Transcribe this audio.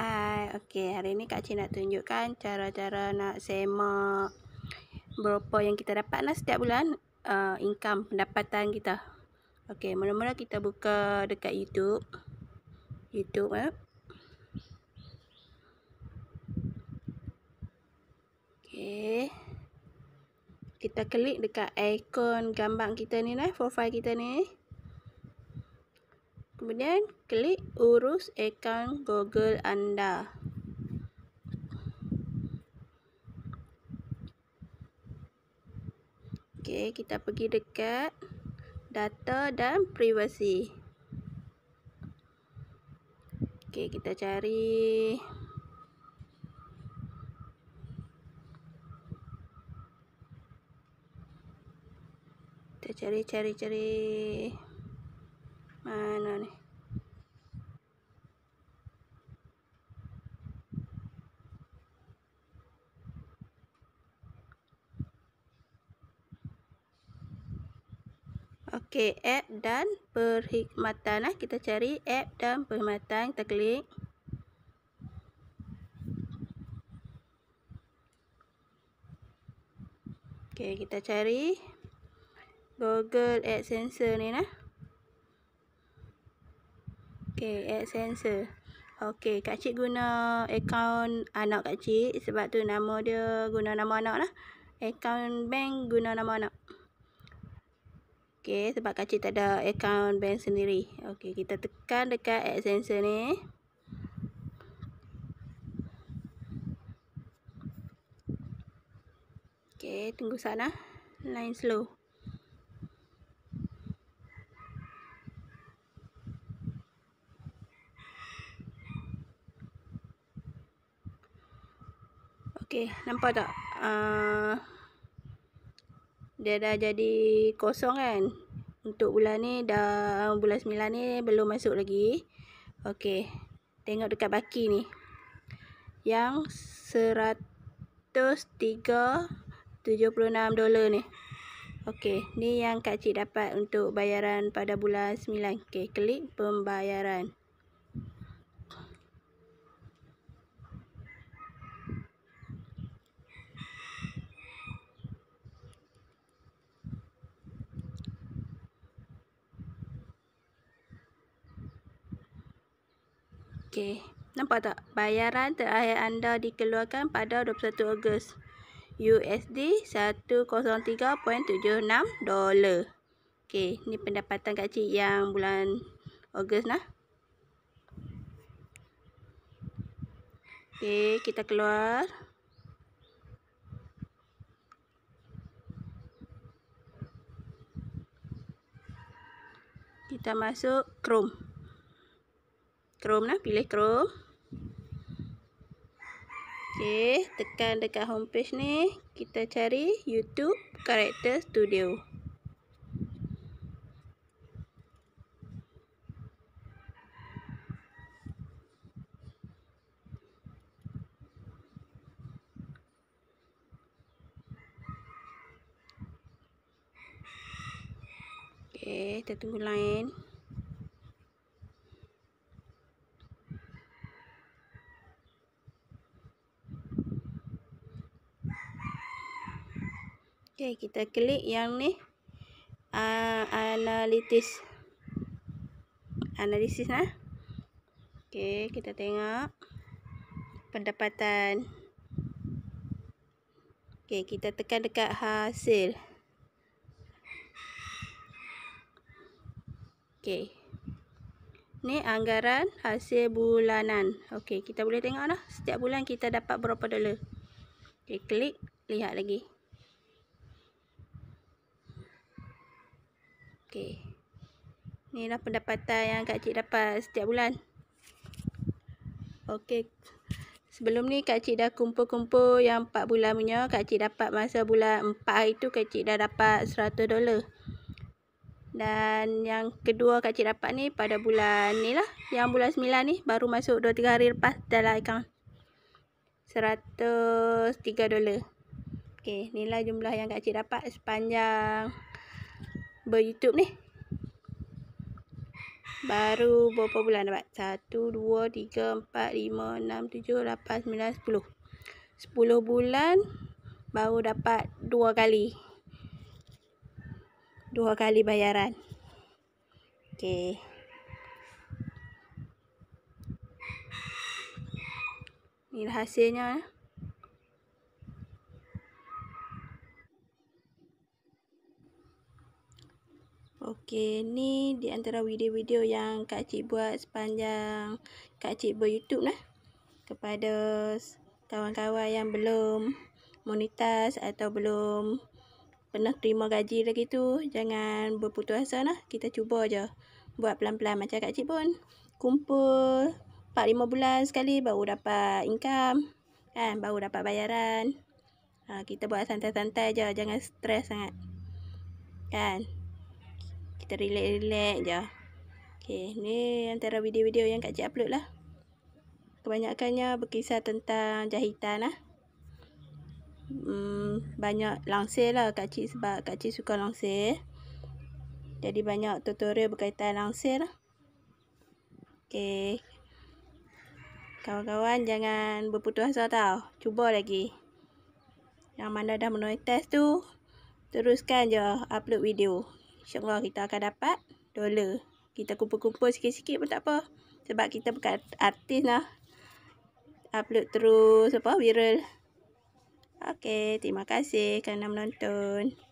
Hai, okey hari ni Kak Cik nak tunjukkan cara-cara nak semak berapa yang kita dapat lah setiap bulan uh, income, pendapatan kita. Okey, mula-mula kita buka dekat YouTube. YouTube eh. Okey. Kita klik dekat ikon gambar kita ni lah, eh, profile kita ni. Kemudian klik urus akaun Google anda. Okey, kita pergi dekat data dan privasi. Okey, kita cari Kita cari cari cari mana ni Okey, app dan perkhidmatan lah. Kita cari app dan perkhidmatan. Kita klik. Okey, kita cari Google AdSense ni lah. Okay, sensor. Okay, Kak Cik guna account anak Kak Cik sebab tu nama dia guna nama anak lah. Akaun bank guna nama anak. Okay, sebab Kak Cik tak ada account bank sendiri. Okay, kita tekan dekat sensor ni. Okay, tunggu sana. Ah. Line slow. Okey, nampak tak? Uh, dia dah jadi kosong kan? Untuk bulan ni dah bulan sembilan ni belum masuk lagi. Okey. Tengok dekat baki ni. Yang 103.76 dolar ni. Okey, ni yang Kak Cik dapat untuk bayaran pada bulan sembilan. Okey, klik pembayaran. Okey, nampak tak? Bayaran terakhir anda dikeluarkan pada 21 Ogos. USD 103.76 dolar. Okey, ni pendapatan Kak Cik yang bulan Ogos lah. Okey, kita keluar. Kita masuk Chrome. Chrome lah, pilih Chrome. Okey, tekan dekat homepage ni, kita cari YouTube Character Studio. Okey, kita tunggu line. Okey, kita klik yang ni. Uh, analisis. Analisis lah. Okey, kita tengok. Pendapatan. Okey, kita tekan dekat hasil. Okey. Ni anggaran hasil bulanan. Okey, kita boleh tengok lah. Setiap bulan kita dapat berapa dolar. Okey, klik. Lihat lagi. Okey. ni lah pendapatan yang Kak Cik dapat setiap bulan. Okey. Sebelum ni Kak Cik dah kumpul-kumpul yang 4 bulan punya. Kak Cik dapat masa bulan 4 hari tu Kak Cik dah dapat 100 dolar. Dan yang kedua Kak Cik dapat ni pada bulan ni lah. Yang bulan 9 ni baru masuk 2-3 hari lepas dalam account. 103 dolar. Okey, inilah jumlah yang Kak Cik dapat sepanjang ber-YouTube ni. Baru berapa bulan dapat? 1, 2, 3, 4, 5, 6, 7, 8, 9, 10. 10 bulan baru dapat dua kali. dua kali bayaran. Okay. Ini hasilnya. Eh? Okey, ni di antara video-video yang Kak Cik buat sepanjang Kak Cik ber-YouTube lah. Kepada kawan-kawan yang belum monetize atau belum pernah terima gaji lagi tu, jangan berputus asa lah. Kita cuba je buat pelan-pelan macam Kak Cik pun. Kumpul 4-5 bulan sekali baru dapat income, kan? baru dapat bayaran. Ha, kita buat santai-santai je, jangan stres sangat. Kan? kita relax-relax je. Okay, ni antara video-video yang Kak Cik upload lah. Kebanyakannya berkisar tentang jahitan lah. Hmm, banyak langsir lah Kak Cik sebab Kak Cik suka langsir. Jadi banyak tutorial berkaitan langsir lah. Okay. Kawan-kawan jangan berputus asa tau. Cuba lagi. Yang mana dah menuai test tu, teruskan je upload video. InsyaAllah kita akan dapat dolar. Kita kumpul-kumpul sikit-sikit pun tak apa. Sebab kita bukan artis lah. Upload terus apa viral. Okay, terima kasih kerana menonton.